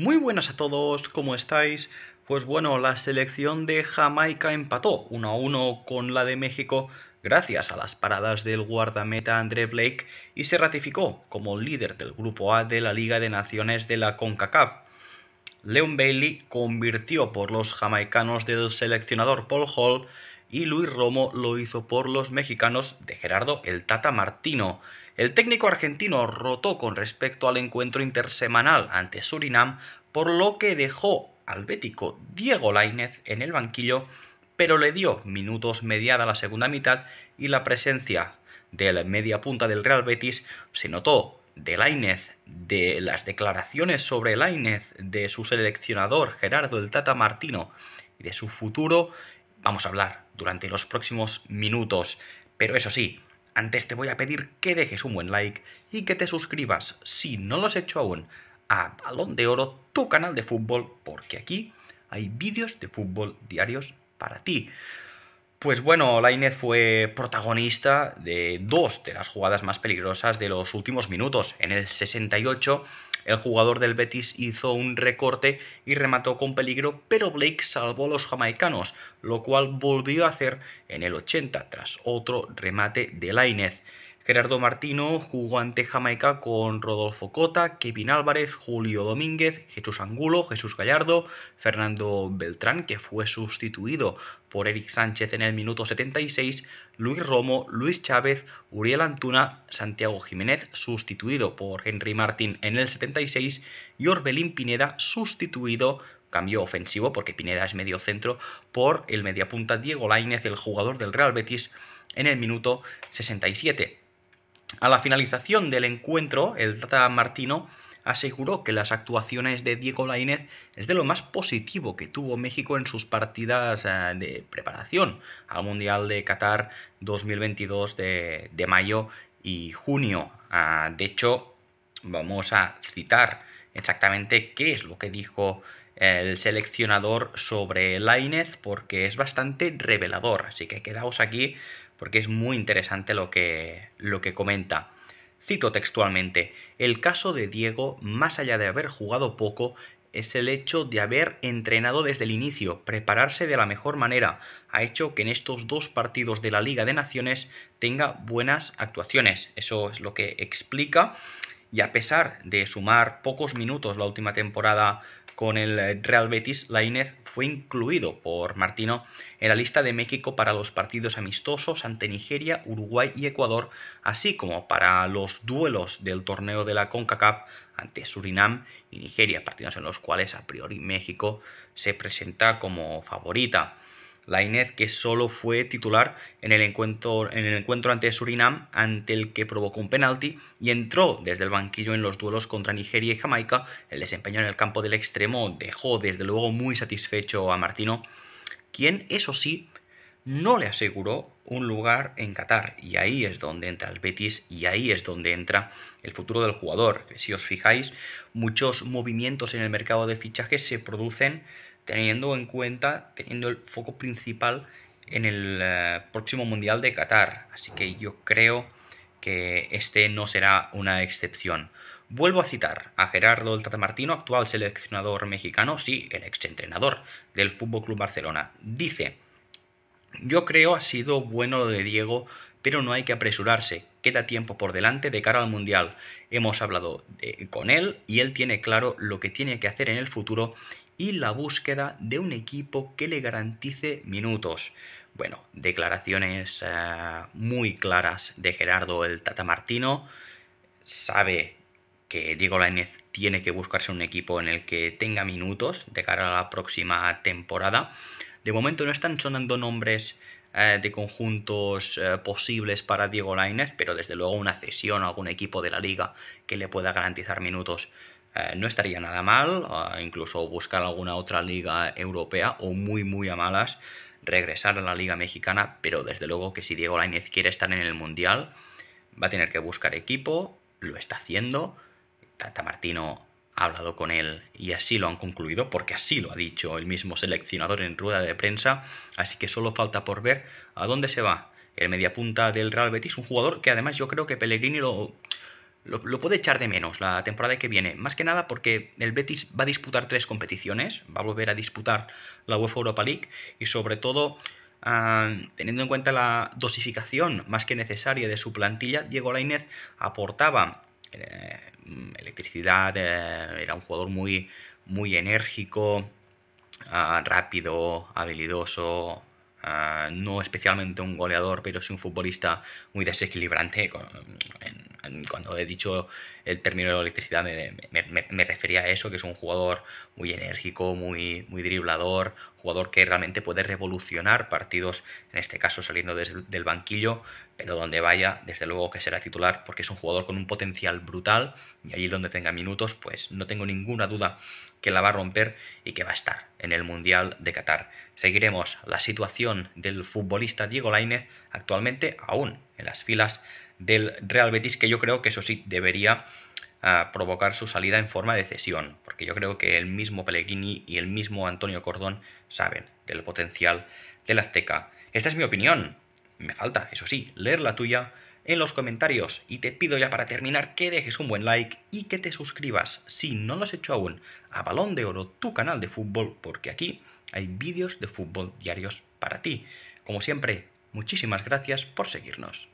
Muy buenas a todos, ¿cómo estáis? Pues bueno, la selección de Jamaica empató 1 a 1 con la de México gracias a las paradas del guardameta André Blake y se ratificó como líder del grupo A de la Liga de Naciones de la CONCACAF. Leon Bailey convirtió por los jamaicanos del seleccionador Paul Hall y Luis Romo lo hizo por los mexicanos de Gerardo el Tata Martino. El técnico argentino rotó con respecto al encuentro intersemanal ante Surinam, por lo que dejó al bético Diego Lainez en el banquillo, pero le dio minutos mediada la segunda mitad y la presencia de la media punta del Real Betis se notó de Lainez, de las declaraciones sobre Lainez, de su seleccionador Gerardo el Tata Martino y de su futuro vamos a hablar durante los próximos minutos. Pero eso sí, antes te voy a pedir que dejes un buen like y que te suscribas, si no lo has hecho aún, a Balón de Oro, tu canal de fútbol, porque aquí hay vídeos de fútbol diarios para ti. Pues bueno, Lainez fue protagonista de dos de las jugadas más peligrosas de los últimos minutos. En el 68 el jugador del Betis hizo un recorte y remató con peligro, pero Blake salvó a los jamaicanos, lo cual volvió a hacer en el 80 tras otro remate de Lainez. Gerardo Martino jugó ante Jamaica con Rodolfo Cota, Kevin Álvarez, Julio Domínguez, Jesús Angulo, Jesús Gallardo, Fernando Beltrán, que fue sustituido por Eric Sánchez en el minuto 76, Luis Romo, Luis Chávez, Uriel Antuna, Santiago Jiménez, sustituido por Henry Martín en el 76, y Orbelín Pineda, sustituido cambio ofensivo, porque Pineda es medio centro, por el mediapunta Diego Lainez, el jugador del Real Betis, en el minuto 67. A la finalización del encuentro, el Tata Martino aseguró que las actuaciones de Diego Lainez es de lo más positivo que tuvo México en sus partidas eh, de preparación al Mundial de Qatar 2022 de, de mayo y junio. Ah, de hecho, vamos a citar exactamente qué es lo que dijo el seleccionador sobre Lainez porque es bastante revelador. Así que quedaos aquí porque es muy interesante lo que, lo que comenta. Cito textualmente, el caso de Diego, más allá de haber jugado poco, es el hecho de haber entrenado desde el inicio, prepararse de la mejor manera, ha hecho que en estos dos partidos de la Liga de Naciones tenga buenas actuaciones. Eso es lo que explica y a pesar de sumar pocos minutos la última temporada con el eh, Real Betis, Lainez fue incluido por Martino en la lista de México para los partidos amistosos ante Nigeria, Uruguay y Ecuador, así como para los duelos del torneo de la CONCACAF ante Surinam y Nigeria, partidos en los cuales a priori México se presenta como favorita. Lainez, que solo fue titular en el, encuentro, en el encuentro ante Surinam, ante el que provocó un penalti y entró desde el banquillo en los duelos contra Nigeria y Jamaica. El desempeño en el campo del extremo dejó desde luego muy satisfecho a Martino, quien, eso sí, no le aseguró un lugar en Qatar. Y ahí es donde entra el Betis y ahí es donde entra el futuro del jugador. Si os fijáis, muchos movimientos en el mercado de fichajes se producen teniendo en cuenta, teniendo el foco principal en el eh, próximo Mundial de Qatar. Así que yo creo que este no será una excepción. Vuelvo a citar a Gerardo El actual seleccionador mexicano, sí, el exentrenador del Fútbol Club Barcelona. Dice: Yo creo ha sido bueno lo de Diego, pero no hay que apresurarse. Queda tiempo por delante de cara al mundial. Hemos hablado con él y él tiene claro lo que tiene que hacer en el futuro y la búsqueda de un equipo que le garantice minutos. Bueno, declaraciones eh, muy claras de Gerardo el Tata Martino. Sabe que Diego Lainez tiene que buscarse un equipo en el que tenga minutos de cara a la próxima temporada. De momento no están sonando nombres eh, de conjuntos eh, posibles para Diego Lainez, pero desde luego una cesión a algún equipo de la liga que le pueda garantizar minutos eh, no estaría nada mal, eh, incluso buscar alguna otra liga europea o muy muy a malas regresar a la liga mexicana, pero desde luego que si Diego Lainez quiere estar en el Mundial, va a tener que buscar equipo, lo está haciendo, Tata Martino ha hablado con él y así lo han concluido, porque así lo ha dicho el mismo seleccionador en rueda de prensa, así que solo falta por ver a dónde se va el mediapunta del Real Betis, un jugador que además yo creo que Pellegrini lo, lo, puede echar de menos la temporada que viene. Más que nada porque el Betis va a disputar tres competiciones, va a volver a disputar la UEFA Europa League y sobre todo... Ah, teniendo en cuenta la dosificación más que necesaria de su plantilla, Diego Lainez aportaba eh, electricidad, eh, era un jugador muy, muy enérgico, ah, rápido, habilidoso, ah, no especialmente un goleador, pero sí un futbolista muy desequilibrante cuando he dicho el término de electricidad me, refería a eso, que es un jugador muy enérgico, muy, muy driblador, jugador que realmente puede revolucionar partidos, en este caso saliendo desde, del banquillo, pero donde vaya, desde luego que será titular, porque es un jugador con un potencial brutal y allí donde tenga minutos, pues no tengo ninguna duda que la va a romper y que va a estar en el Mundial de Qatar. Seguiremos la situación del futbolista Diego Lainez actualmente aún en las filas del Real Betis, que yo creo que eso sí debería ah, provocar su salida en forma de cesión, porque yo creo que el mismo Pellegrini y el mismo Antonio Cordón saben del potencial del Azteca. Esta es mi opinión. Me falta, eso sí, leer la tuya en los comentarios y te pido ya para terminar que dejes un buen like y que te suscribas si no lo has hecho aún a Balón de Oro, tu canal de fútbol, porque aquí hay vídeos de fútbol diarios para ti. Como siempre, Muchísimas gracias por seguirnos.